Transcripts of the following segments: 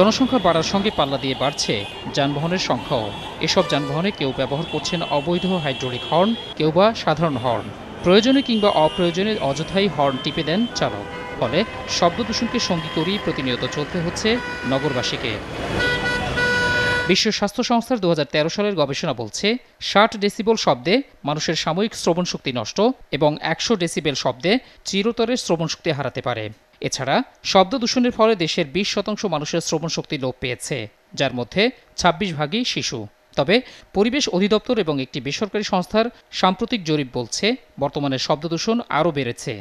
জনসংখ্যা বাড়ার সঙ্গে পাল্লা দিয়ে বাড়ছে যানবাহনের সংখ্যাও এসব যানবাহনে কেউ ব্যবহার করছেন অবৈধ হাইড্রোলিক হর্ন কেউ বা সাধারণ হর্ন প্রয়োজনে কিংবা অপ্রয়োজনে অযথাই হর্ন টিপে দেন চালক ফলে শব্দদূষণকে সঙ্গী করেই প্রতিনিয়ত চলতে হচ্ছে নগরবাসীকে বিশ্ব স্বাস্থ্য সংস্থার দু সালের গবেষণা বলছে ষাট ডেসিবল শব্দে মানুষের সাময়িক শ্রবণ শক্তি নষ্ট এবং একশো ডেসিবেল শব্দে চিরতরের শ্রবণ শক্তি হারাতে পারে এছাড়া শব্দ দূষণের ফলে দেশের বিশ শতাংশ মানুষের শ্রবণ শক্তি লোপ পেয়েছে যার মধ্যে ২৬ ভাগই শিশু তবে পরিবেশ অধিদপ্তর এবং একটি বেসরকারি সংস্থার সাম্প্রতিক জরিপ বলছে বর্তমানে শব্দ দূষণ আরও বেড়েছে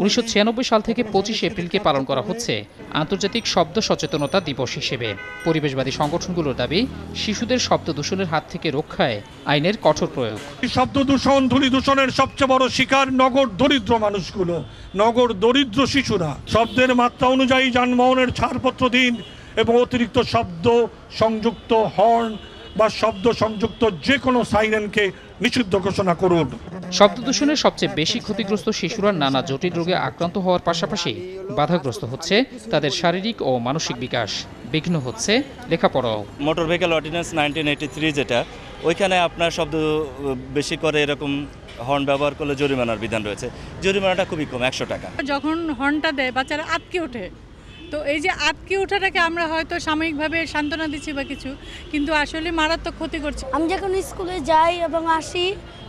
উনিশশো সাল থেকে পঁচিশে এপ্রিলকে পালন করা হচ্ছে আন্তর্জাতিক শব্দ সচেতনতা দিবস হিসেবে পরিবেশবাদী সংগঠনগুলোর দাবি শিশুদের শব্দ দূষণের হাত থেকে রক্ষায় আইনের কঠোর প্রয়োগ শব্দ দূষণ ধ্বনি দূষণের সবচেয়ে বড় শিকার নগর দরিদ্র মানুষগুলো নগর দরিদ্র শিশুরা শব্দের মাত্রা অনুযায়ী যানবাহনের ছাড়পত্র দিন এবং অতিরিক্ত শব্দ সংযুক্ত হর্ন বা শব্দ সংযুক্ত যে কোনো সাইরেনকে নিষিদ্ধ ঘোষণা করুন শব্দ দূষণের সবচেয়ে বেশি ক্ষতিগ্রস্ত শিশুরা নানা জটিল রোগে আক্রান্ত হওয়ার পাশাপাশি বাধাগ্রস্ত হচ্ছে তাদের শারীরিক ও মানসিক বিকাশ বিঘ্ন হচ্ছে লেখাপড়াও motor vehicle ordinance nineteen eighty three যেটা ওইখানে আপনার শব্দ বেশি করে এরকম হর্ন ব্যবহার করলে জরিমানার বিধান রয়েছে জরিমানাটা খুবই কম একশো টাকা যখন হর্নটা দেয় বাচ্চারা আটকে ওঠে তো এই যে আটকে ওঠাটাকে আমরা হয়তো সাময়িকভাবে সান্ত্বনা দিচ্ছি বা কিছু কিন্তু আসলে মারাত্মক ক্ষতি করছে আমি যখন স্কুলে যাই এবং আসি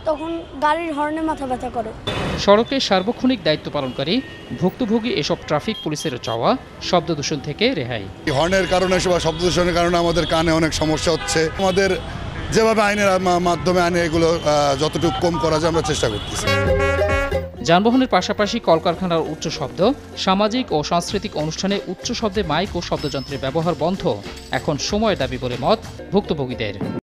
তখন গাড়ির হর্নে মাথা ব্যথা করে সড়কে সার্বক্ষণিক দায়িত্ব পালনকারী ভুক্তভোগী এসব ট্রাফিক পুলিশের চাওয়া শব্দ দূষণ থেকে রেহাই হর্নের কারণে বা শব্দ দূষণের কারণে আমাদের কানে অনেক সমস্যা হচ্ছে আমাদের যেভাবে আইনের মাধ্যমে আইনে এগুলো যতটুকু কম করা যায় আমরা চেষ্টা করতেছি যানবাহনের পাশাপাশি কলকারখানার উচ্চ শব্দ সামাজিক ও সাংস্কৃতিক অনুষ্ঠানে উচ্চ শব্দে মাইক ও শব্দযন্ত্রের ব্যবহার বন্ধ এখন সময় দাবি বলে মত ভুক্তভোগীদের